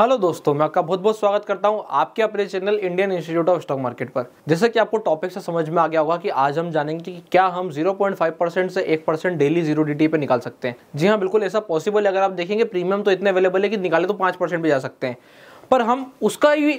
hello दोस्तों मैं आपका बहुत बहुत स्वागत करता हूं आपके अपने channel Indian Institute of Stock Market पर जैसे कि आपको टॉपिक से समझ में आ गया होगा कि आज हम जानेंगे कि क्या हम 0.5 परसेंट से 1 परसेंट डेली जीरो डी पे निकाल सकते हैं जी हाँ बिल्कुल ऐसा पॉसिबल है अगर आप देखेंगे प्रीमियम तो इतने अवेलेबल है कि निकाले तो पांच भी जा सकते हैं पर हम उसका ही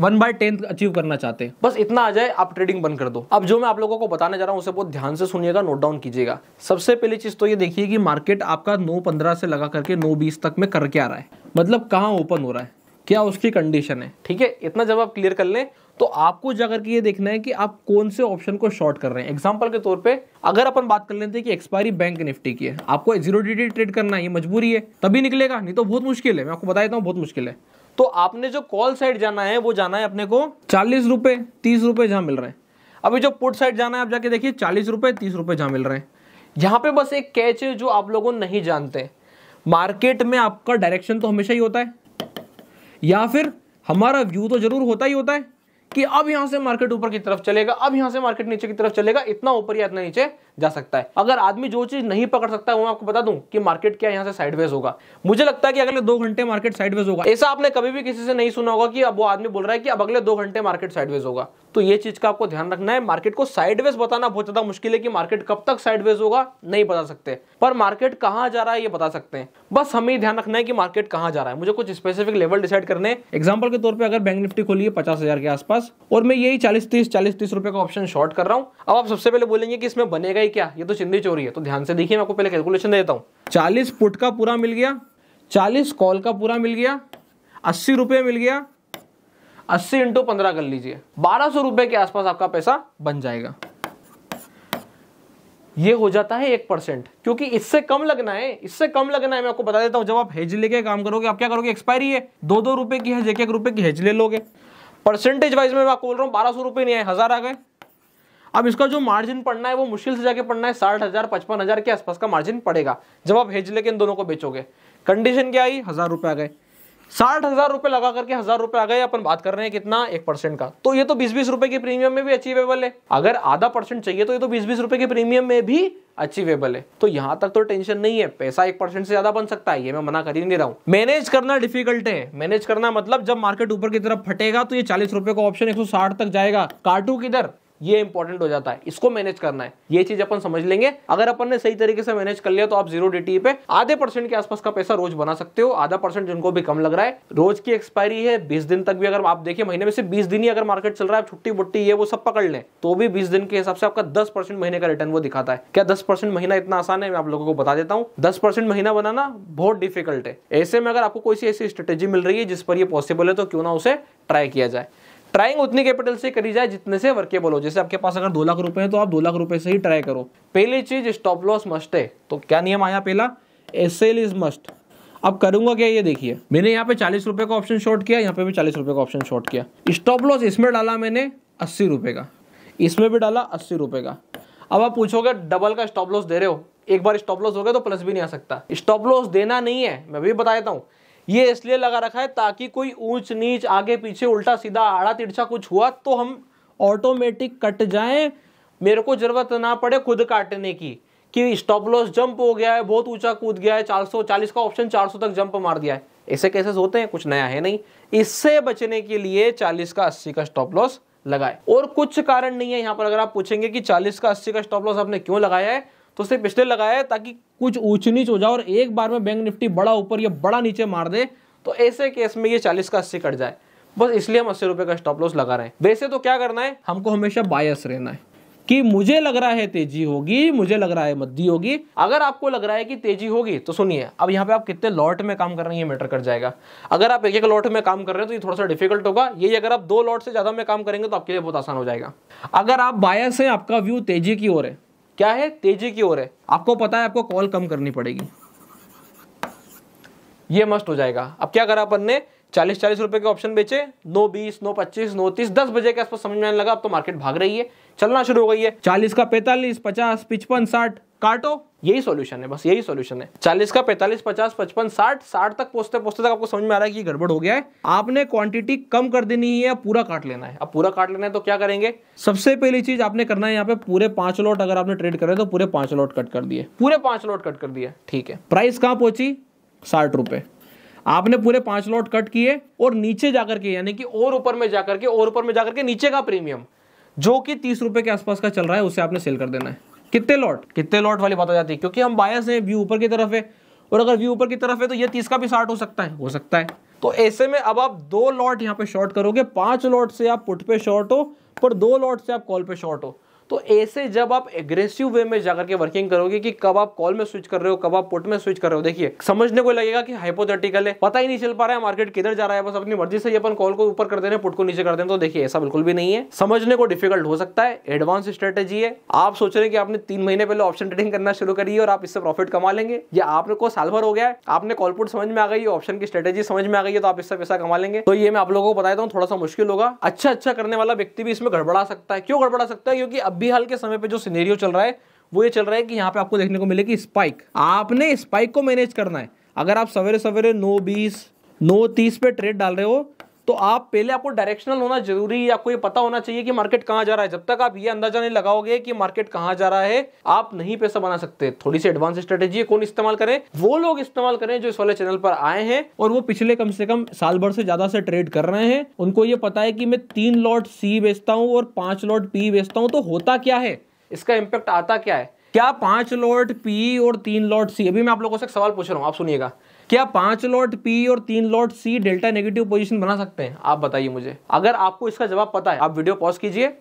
वन बाय टेंथ अचीव करना चाहते हैं बस इतना आ जाए आप ट्रेडिंग बंद कर दो अब जो मैं आप लोगों को बताने जा रहा हूँ उसे बहुत ध्यान से सुनिएगा नोट डाउन कीजिएगा सबसे पहली चीज़ तो ये देखिए कि मार्केट आपका नौ पंद्रह से लगा करके नौ बीस तक में करके आ रहा है मतलब कहाँ ओपन हो रहा है क्या उसकी कंडीशन है ठीक है इतना जब आप क्लियर कर लें तो आपको जाकर के ये देखना है कि आप कौन से ऑप्शन को शॉर्ट कर रहे हैं एग्जाम्पल के तौर पे अगर अपन बात कर लेते हैं कि एक्सपायरी बैंक निफ्टी की है आपको जीरो डी ट्रेड करना है ये मजबूरी है तभी निकलेगा नहीं तो बहुत मुश्किल है मैं आपको बता देता हूँ बहुत मुश्किल है तो आपने जो कॉल साइड जाना है वो जाना है अपने को चालीस रुपए तीस रुपए जहां मिल रहे हैं अभी जो पुट साइड जाना है आप जाके देखिए चालीस रुपए तीस रुपए जहां मिल रहे हैं यहाँ पे बस एक कैच है जो आप लोगों नहीं जानते मार्केट में आपका डायरेक्शन तो हमेशा ही होता है या फिर हमारा व्यू तो जरूर होता ही होता है कि अब यहां से मार्केट ऊपर की तरफ चलेगा अब यहां से मार्केट नीचे की तरफ चलेगा इतना ऊपर या इतना नीचे जा सकता है अगर आदमी जो चीज नहीं पकड़ सकता है वो आपको बता दूं कि मार्केट क्या यहाँ से साइडवेज होगा मुझे लगता है कि अगले दो घंटे मार्केट साइडवेज होगा ऐसा आपने कभी भी किसी से नहीं सुना होगा कि अब वो आदमी बोल रहा है कि अब अगले दो घंटे मार्केट साइडवेज होगा तो ये चीज का आपको ध्यान रखना है मार्केट को साइडवेज बताना बहुत ज्यादा मुश्किल है कि मार्केट कब तक साइडवेज होगा नहीं बता सकते पर मार्केट कहाँ जा रहा है ये बता सकते हैं बस हमें ध्यान रखना है कि मार्केट कहाँ जा रहा है मुझे कुछ स्पेसिफिक लेवल डिसाइड करने एग्जाम्पल के तौर पर अगर बैंक निफ्टी खोली पचास हजार के आसपास और मैं यही चालीस तीस चालीस तीस रुपए का ऑप्शन शॉर्ट कर रहा हूँ अब आप सबसे पहले बोलेंगे कि इसमें बनेगा है क्या ये तो चिंदी चोरी है तो ध्यान से देखिए मैं आपको पहले कैलकुलेशन देता हूँ चालीस फुट का पूरा मिल गया चालीस कॉल का पूरा मिल गया अस्सी रुपये मिल गया अस्सी इंटू पंद्रह कर लीजिए बारह सौ रुपये के आसपास आपका पैसा बन जाएगा ये हो जाता है एक परसेंट क्योंकि इससे कम लगना है इससे कम लगना है मैं आपको बता देता हूं जब आप हेज लेके काम करोगे आप क्या करोगे एक्सपायरी है दो दो रुपए की हेज एक एक रुपए की हेज ले लोगे परसेंटेज वाइज में मैं आपको बोल रहा हूँ बारह सौ रुपये नहीं आए हज़ार आ गए अब इसका जो मार्जिन पड़ना है वो मुश्किल से जाके पड़ना है साठ हज़ार पचपन हज़ार के आसपास का मार्जिन पड़ेगा जब आप हेज लेके इन दोनों को बेचोगे कंडीशन क्या आई हज़ार रुपए आ गए साठ हज़ार रुपए लगा करके हज़ार रुपए आ गए अपन बात कर रहे हैं कितना एक परसेंट का तो ये तो बीस बीस रुपए के प्रीमियम में भी अचीवेबल है अगर आधा परसेंट चाहिए तो ये तो बीस बीस रुपए के प्रीमियम में भी अचीवेबल है तो यहाँ तक तो टेंशन नहीं है पैसा एक परसेंट से ज्यादा बन सकता है ये मैं मना कर ही नहीं रहा हूँ मैनेज करना डिफिकल्ट है मैनेज करना मतलब जब मार्केट ऊपर की तरफ फटेगा तो ये चालीस रुपए का ऑप्शन एक सौ साठ तक जाएगा कार्टू किधर ये इंपॉर्टेंट हो जाता है इसको मैनेज करना है ये चीज अपन समझ लेंगे अगर अपन ने सही तरीके से मैनेज कर लिया तो आप जीरो डीटी पे आधे परसेंट के आसपास का पैसा रोज बना सकते हो आधा परसेंट जिनको भी कम लग रहा है रोज की एक्सपायरी है बीस दिन तक भी अगर आप देखिए महीने में से बीस दिन ही अगर मार्केट चल रहा है छुट्टी बुट्टी ये वो सब पकड़ लें तो भी बीस दिन के हिसाब से आपका दस महीने का रिटर्न वो दिखाता है क्या दस महीना इतना आसान है मैं आप लोगों को बता देता हूँ दस महीना बनाना बहुत डिफिकल्ट है ऐसे में अगर आपको कोई सी ऐसी स्ट्रेटेजी मिल रही है जिस पर यह पॉसिबल है तो क्यों ना उसे ट्राई किया जाए ट्राइंग उतनी कैपिटल से करी जाए जितने से वर्केबल हो जैसे आपके पास अगर दो लाख रुपए हैं तो आप दो लाख रुपए से ही ट्राई करो पहली चीज स्टॉप लॉस मस्ट है तो क्या नियम आया पहला एस एल इज मस्ट अब करूंगा क्या ये देखिए मैंने यहाँ पे चालीस रुपए का ऑप्शन शॉर्ट किया यहाँ पे भी चालीस रुपए का ऑप्शन शॉर्ट किया स्टॉप लॉस इसमें डाला मैंने अस्सी रुपए का इसमें भी डाला अस्सी रुपए का अब आप पूछोगे डबल का स्टॉप लॉस दे रहे हो एक बार स्टॉप लॉस हो गया तो प्लस भी नहीं आ सकता स्टॉप लॉस देना नहीं है मैं भी बता देता हूँ ये इसलिए लगा रखा है ताकि कोई ऊंच नीच आगे पीछे उल्टा सीधा आड़ा तिरछा कुछ हुआ तो हम ऑटोमेटिक कट जाएं मेरे को जरूरत ना पड़े खुद काटने की कि स्टॉप लॉस जंप हो गया है बहुत ऊंचा कूद गया है 440 का ऑप्शन 400 तक जंप मार दिया है ऐसे केसेस होते हैं कुछ नया है नहीं इससे बचने के लिए 40 का 80 का स्टॉप लॉस लगाए और कुछ कारण नहीं है यहाँ पर अगर आप पूछेंगे कि 40 का 80 का स्टॉप लॉस आपने क्यों लगाया है तो सिर्फ इसलिए लगाया ताकि कुछ ऊंच नीच हो जाए और एक बार में बैंक निफ्टी बड़ा ऊपर या बड़ा नीचे मार दे तो ऐसे केस में ये चालीस का अस्सी कट जाए बस इसलिए हम अस्सी रुपये का स्टॉप लॉस लगा रहे हैं वैसे तो क्या करना है हमको हमेशा बायस रहना है कि मुझे लग रहा है तेजी होगी मुझे लग रहा है मद्दी होगी अगर आपको लग रहा है कि तेजी होगी तो सुनिए अब यहाँ पे आप कितने लॉट में काम कर रहे हैं ये मैटर कर जाएगा अगर आप एक एक लॉट में काम कर रहे हैं तो ये थोड़ा सा डिफिकल्ट होगा ये अगर आप दो लॉट से ज़्यादा में काम करेंगे तो आपके लिए बहुत आसान हो जाएगा अगर आप बायस हैं आपका व्यू तेजी की ओर है क्या है तेजी की ओर है आपको पता है आपको कॉल कम करनी पड़ेगी ये मस्ट हो जाएगा अब क्या करा अपन ने चालीस चालीस रुपए के ऑप्शन बेचे नो बीस नो पच्चीस नौ तीस दस बजे के आसपास समझ में आने लगा अब तो मार्केट भाग रही है चलना शुरू हो गई है चालीस का पैंतालीस पचास पिचपन साठ काटो यही सॉल्यूशन है बस यही सॉल्यूशन है चालीस का पैंतालीस पचास पचपन साठ साठ तक पहुंचते पहुंचते तक आपको समझ में आ रहा है कि गड़बड़ हो गया है आपने क्वांटिटी कम कर देनी है पूरा काट लेना है अब पूरा काट लेना है तो क्या करेंगे सबसे पहली चीज आपने करना है यहाँ पे पूरे पांच लॉट अगर आपने ट्रेड करे तो पूरे पांच लॉट कट कर दिए पूरे पांच लॉट कट कर दिए ठीक है प्राइस कहाँ पहुंची साठ रुपए आपने पूरे पांच लॉट कट किए और नीचे जाकर के यानी कि और ऊपर में जाकर के और ऊपर में जाकर के नीचे का प्रीमियम जो कि तीस रुपए के आसपास का चल रहा है उसे आपने सेल कर देना है कितने लॉट कितने लॉट वाली बात हो जाती है क्योंकि हम बायस हैं व्यू ऊपर की तरफ है और अगर व्यू ऊपर की तरफ है तो ये तीस का भी साठ हो सकता है हो सकता है तो ऐसे में अब आप दो लॉट यहाँ पे शॉर्ट करोगे पांच लॉट से आप पुट पे शॉर्ट हो पर दो लॉट से आप कॉल पे शॉर्ट हो तो ऐसे जब आप एग्रेसिव वे में जाकर के वर्किंग करोगे कि कब आप कॉल में स्विच कर रहे हो कब आप पुट में स्विच कर रहे हो देखिए समझने को लगेगा कि हाइपोथेटिकल है पता ही नहीं चल पा रहा है मार्केट किधर जा रहा है बस अपनी मर्जी से अपन कॉल को ऊपर कर देने पुट को नीचे कर देने तो देखिए ऐसा बिल्कुल भी नहीं है समझने को डिफिकल्ट हो सकता है एडवांस स्ट्रेटेजी है आप सोच रहे हैं कि आपने तीन महीने पहले ऑप्शन ट्रेडिंग करना शुरू करिए और आप इससे प्रॉफिट कमा लेंगे या आपको साल भर हो गया है आपने कॉलपुट समझ में आ गई ऑप्शन की स्ट्रेटेजी समझ में आ गई है तो आप इससे पैसा कमा लेंगे तो ये मैं आप लोगों को बता हूँ थोड़ा सा मुश्किल होगा अच्छा अच्छा करने वाला व्यक्ति भी इसमें गड़बड़ा सकता है क्यों गड़बड़ा सकता है क्योंकि अभी हाल के समय पे जो सिनेरियो चल रहा है वो ये चल रहा है कि यहाँ पे आपको देखने को मिलेगी स्पाइक आपने स्पाइक को मैनेज करना है अगर आप सवेरे सवेरे नौ बीस नौ तीस पे ट्रेड डाल रहे हो तो आप पहले आपको डायरेक्शनल होना जरूरी है आपको ये पता होना चाहिए कि मार्केट कहाँ जा रहा है जब तक आप ये अंदाजा नहीं लगाओगे कि मार्केट कहाँ जा रहा है आप नहीं पैसा बना सकते थोड़ी सी एडवांस स्ट्रेटेजी कौन इस्तेमाल करें वो लोग इस्तेमाल करें जो इस वाले चैनल पर आए हैं और वो पिछले कम से कम साल भर से ज्यादा से ट्रेड कर रहे हैं उनको ये पता है कि मैं तीन लॉट सी बेचता हूँ और पांच लॉट पी बेचता हूँ तो होता क्या है इसका इम्पैक्ट आता क्या है क्या पांच लॉट पी और तीन लॉट सी अभी मैं आप लोगों से सवाल पूछ रहा हूँ आप सुनिएगा क्या पांच लॉट पी और तीन lot C delta negative position बना सकते हैं आप बताइए मुझे अगर आपको इसका जवाब पता है आप वीडियो पॉज कीजिए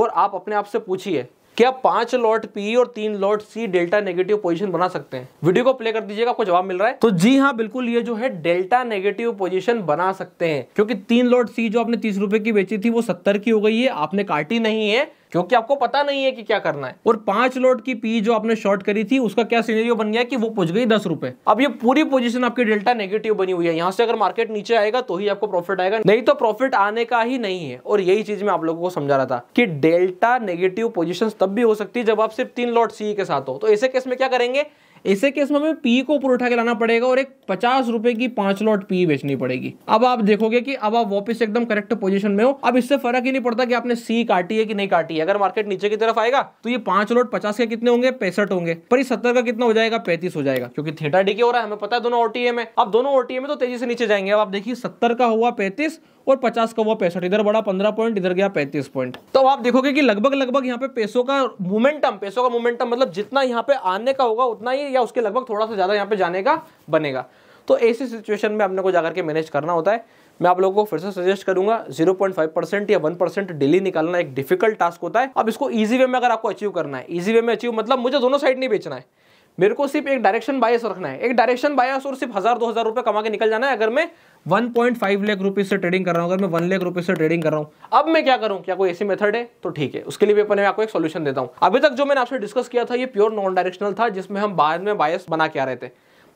और आप अपने आप से पूछिए क्या पांच लॉट पी और तीन lot C delta negative position बना सकते हैं वीडियो को प्ले कर दीजिएगा आपको जवाब मिल रहा है तो जी हाँ बिल्कुल ये जो है डेल्टा नेगेटिव पोजीशन बना सकते हैं क्योंकि तीन लॉट सी जो आपने तीस रुपए की बेची थी वो सत्तर की हो गई है आपने काटी नहीं है क्योंकि आपको पता नहीं है कि क्या करना है और पांच लॉट की पी जो आपने शॉर्ट करी थी उसका क्या सीनेरियो बन गया कि वो पहुंच गई दस रुपए अब ये पूरी पोजीशन आपकी डेल्टा नेगेटिव बनी हुई है यहाँ से अगर मार्केट नीचे आएगा तो ही आपको प्रॉफिट आएगा नहीं तो प्रॉफिट आने का ही नहीं है और यही चीज मैं आप लोगों को समझा रहा था कि डेल्टा नेगेटिव पोजिशन तब भी हो सकती है जब आप सिर्फ तीन लॉट सी e के साथ हो तो ऐसे केस में क्या करेंगे ऐसे केस में हमें पी को ऊपर उठा के लाना पड़ेगा और एक पचास रुपए की पांच लॉट पी बेचनी पड़ेगी अब आप देखोगे कि अब आप वापस एकदम करेक्ट पोजीशन में हो अब इससे फर्क ही नहीं पड़ता कि आपने सी काटी है कि नहीं काटी है अगर मार्केट नीचे की तरफ आएगा तो ये पांच लॉट पचास के कितने होंगे पैंसठ होंगे पर सत्तर का कितना हो जाएगा पैंतीस हो जाएगा क्योंकि थेटा डी हो रहा है हमें पता है दोनों ओटीए में अब दोनों ओटीए में तो तेजी से नीचे जाएंगे अब आप देखिए सत्तर का हुआ पैंतीस और 50 का हुआ पैंसठ इधर बड़ा 15 पॉइंट इधर गया 35 पॉइंट तो आप देखोगे कि लगभग लगभग यहाँ पे पैसों का मोमेंटम पैसों का मोमेंटम मतलब जितना यहाँ पे आने का होगा उतना ही या उसके लगभग थोड़ा सा ज़्यादा यहाँ पे जाने का बनेगा तो ऐसी सिचुएशन में अपने को जाकर के मैनेज करना होता है मैं आप लोगों को फिर से सजेस्ट करूंगा 0.5 परसेंट या 1 परसेंट डेली निकालना एक डिफिकल्ट टास्क होता है अब इसको इजी वे में अगर आपको अचीव करना है इजी वे में अचीव मतलब मुझे दोनों साइड नहीं बेचना है मेरे को सिर्फ एक डायरेक्शन बायस रखना है एक डायरेक्शन बायस और सिर्फ हज़ार दो हज़ार रुपये कमा के निकल जाना है अगर मैं 1.5 लाख रुपीज से ट्रेडिंग कर रहा हूं अगर मैं वन लाख रुपीज से ट्रेडिंग कर रहा हूं अब मैं क्या करूं क्या कोई ऐसी मेथड है तो ठीक है उसके लिए भी अपन आपको एक सोल्यूशन देता हूं अभी तक जो मैंने आपसे डिस्कस किया था ये प्योर नॉन डायरेक्शनल था जिसमें हम बाद में बायस बना के आ रहे थे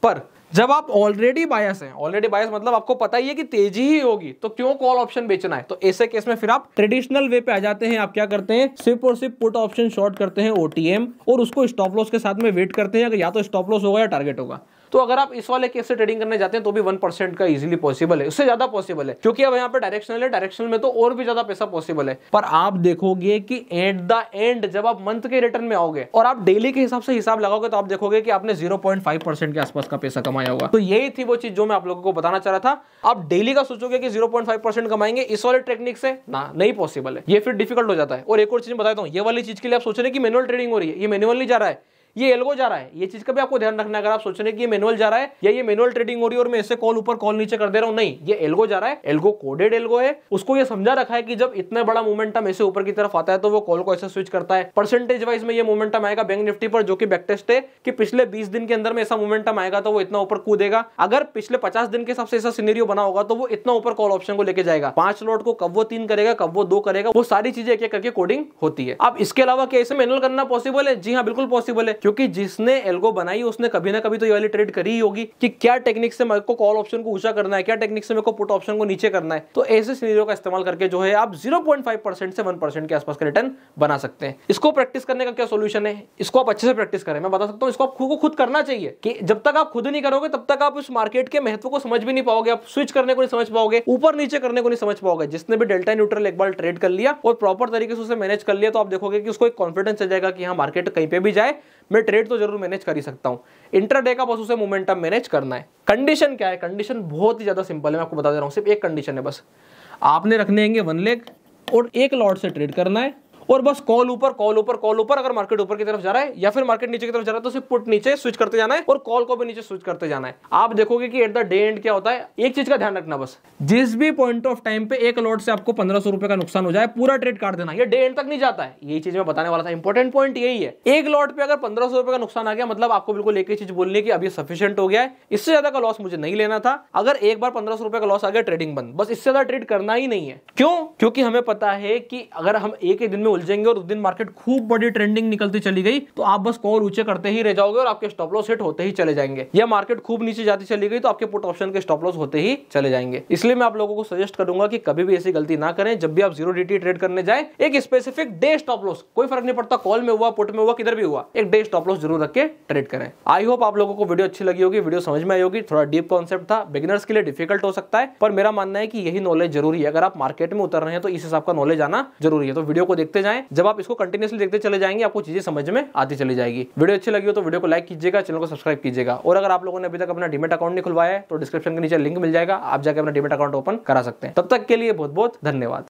पर जब आप ऑलरेडी बायस हैं ऑलरेडी बायस मतलब आपको पता ही है कि तेजी ही होगी तो क्यों कॉल ऑप्शन बेचना है तो ऐसे केस में फिर आप ट्रेडिशनल वे पे आ जाते हैं आप क्या करते हैं सिर्फ और सिर्फ पुट ऑप्शन शॉर्ट करते हैं ओटीएम और उसको स्टॉप लॉस के साथ में वेट करते हैं अगर या तो स्टॉप लॉस होगा या टारगेट होगा तो अगर आप इस वाले केस से ट्रेडिंग करने जाते हैं तो भी वन परसेंट का इजिली पॉसिबल है उससे ज्यादा पॉसिबल है क्योंकि अब यहाँ पे डायरेक्शनल है डायरेक्शनल में तो और भी ज्यादा पैसा पॉसिबल है पर आप देखोगे कि एट द एंड जब आप मंथ के रिटर्न में आओगे और आप डेली के हिसाब से हिसाब लगाओगे तो आप देखोगे कि आपने जीरो के आसपास का पैसा कमाया होगा तो यही थी वो चीज जो मैं आप लोगों को बताना चाह रहा था आप डेली का सोचोगे कि जीरो कमाएंगे इस वाले टेक्निक से ना नहीं पॉसिबल है ये फिर डिफिकल्ट हो जाता है और एक और चीज बताता हूँ ये वाली चीज के लिए आप सोच रहे हैं कि मैनुअल ट्रेडिंग हो रही है ये मैनुअल नहीं जा रहा है ये एल्गो जा रहा है ये चीज का भी आपको ध्यान रखना अगर आप सोच रहे कि ये मेनुअल जा रहा है या ये मेनुअल ट्रेडिंग हो रही है और मैं ऐसे कॉल ऊपर कॉल नीचे कर दे रहा हूँ नहीं ये एल्गो जा रहा है एल्गो कोडेड एल्गो है उसको ये समझा रखा है कि जब इतना बड़ा मोमेंटम ऐसे ऊपर की तरफ आता है तो वो कॉल को ऐसे स्विच करता है परसेंटेज वाइज में ये मोमेंटम आएगा बैंक निफ्टी पर जो कि बैकटेस्ट है कि पिछले बीस दिन के अंदर में ऐसा मोमेंटम आएगा तो वो इतना ऊपर कूदेगा अगर पिछले पचास दिन के हिसाब से ऐसा सीनेरियो बना होगा तो वो इतना ऊपर कॉल ऑप्शन को लेकर जाएगा पांच लॉट को कब वो तीन करेगा कब वो दो करेगा वो सारी चीजें एक एक करके कोडिंग होती है अब इसके अलावा क्या इसे मैनुअल करना पॉसिबल है जी हाँ बिल्कुल पॉसिबल है क्योंकि जिसने एल्गो बनाई उसने कभी ना कभी तो ये वाली ट्रेड करी ही होगी कि क्या टेक्निक से मेरे को कॉल ऑप्शन को ऊंचा करना है क्या टेक्निक से मेरे को पुट ऑप्शन को नीचे करना है तो ऐसे सीनियो का इस्तेमाल करके जो है आप जीरो से वन के आसपास का रिटर्न बना सकते हैं इसको प्रैक्टिस करने का क्या सोल्यूशन है इसको आप अच्छे से प्रैक्टिस करें मैं बता सकता हूँ इसको आप खुद को खुद करना चाहिए कि जब तक आप खुद नहीं करोगे तब तक आप उस मार्केट के महत्व को समझ भी नहीं पाओगे आप स्विच करने को नहीं समझ पाओगे ऊपर नीचे करने को नहीं समझ पाओगे जिसने भी डेल्टा न्यूट्रल एक बार ट्रेड कर लिया और प्रॉपर तरीके से उसे मैनेज कर लिया तो आप देखोगे कि उसको एक कॉन्फिडेंस आ जाएगा कि हाँ मार्केट कहीं पे भी जाए मैं ट्रेड तो जरूर मैनेज कर ही सकता हूँ इंटरडे का बस उसे मोमेंटम मैनेज करना है कंडीशन क्या है कंडीशन बहुत ही ज़्यादा सिंपल है मैं आपको बता दे रहा हूँ सिर्फ एक कंडीशन है बस आपने रखने होंगे वन लेग और एक लॉट से ट्रेड करना है और बस कॉल ऊपर कॉल ऊपर कॉल ऊपर अगर मार्केट ऊपर की तरफ जा रहा है या फिर मार्केट नीचे की तरफ जा रहा है तो उसे पुट नीचे स्विच करते जाना है और कॉल को भी नीचे स्विच करते जाना है आप देखोगे कि एट द डे एंड क्या होता है एक चीज का ध्यान रखना बस जिस भी पॉइंट ऑफ टाइम पे एक लॉट से आपको पंद्रह सौ रुपए का नुकसान हो जाए पूरा ट्रेड काट देना ये डे एंड तक नहीं जाता है यही चीज मैं बताने वाला था इंपॉर्टेंट पॉइंट यही है एक लॉट पे अगर पंद्रह सौ रुपए का नुकसान आ गया मतलब आपको बिल्कुल एक ही चीज बोलने की अभी सफिशियंट हो गया है इससे ज्यादा का लॉस मुझे नहीं लेना था अगर एक बार पंद्रह सौ रुपए का लॉस आ गया ट्रेडिंग बंद बस इससे ज्यादा ट्रेड करना ही नहीं है क्यों क्योंकि हमें पता है कि अगर हम एक ही दिन में उलझेंगे और उस दिन मार्केट खूब बड़ी ट्रेंडिंग निकलती चली गई तो आप बस कॉल ऊंचे करते ही रह जाओगे और आपके स्टॉप लॉस हिट होते ही चले जाएंगे या मार्केट खूब नीचे जाती चली गई तो आपके पुट ऑप्शन के स्टॉप लॉस होते ही चले जाएंगे इसलिए मैं आप लोगों को सजेस्ट करूंगा कि कभी भी ऐसी गलती ना करें जब भी आप जीरो डीटी ट्रेड करने जाए एक स्पेसिफिक डे स्टॉप लॉस कोई फर्क नहीं पड़ता कॉल में हुआ पुट में हुआ किधर भी हुआ एक डे स्टॉप लॉस जरूर रख के ट्रेड करें आई होप आप लोगों को वीडियो अच्छी लगी होगी वीडियो समझ में आई होगी थोड़ा डीप कॉन्सेप्ट था बिगिनर्स के लिए डिफिकल्ट हो सकता है पर मेरा मानना है कि यही नॉलेज जरूरी है अगर आप मार्केट में उतर रहे हैं तो इस हिसाब का नॉलेज आना जरूरी है तो वीडियो को देखते जाए जाएं जब आप इसको कंटिन्यूसली देखते चले जाएंगे आपको चीजें समझ में आती चली जाएगी वीडियो अच्छी लगी हो तो वीडियो को लाइक कीजिएगा चैनल को सब्सक्राइब कीजिएगा और अगर आप लोगों ने अभी तक अपना डिमेट अकाउंट नहीं खुलवाया है तो डिस्क्रिप्शन के नीचे लिंक मिल जाएगा आप जाकर अपना डिमेट अकाउंट ओपन करा सकते हैं तब तक के लिए बहुत बहुत धन्यवाद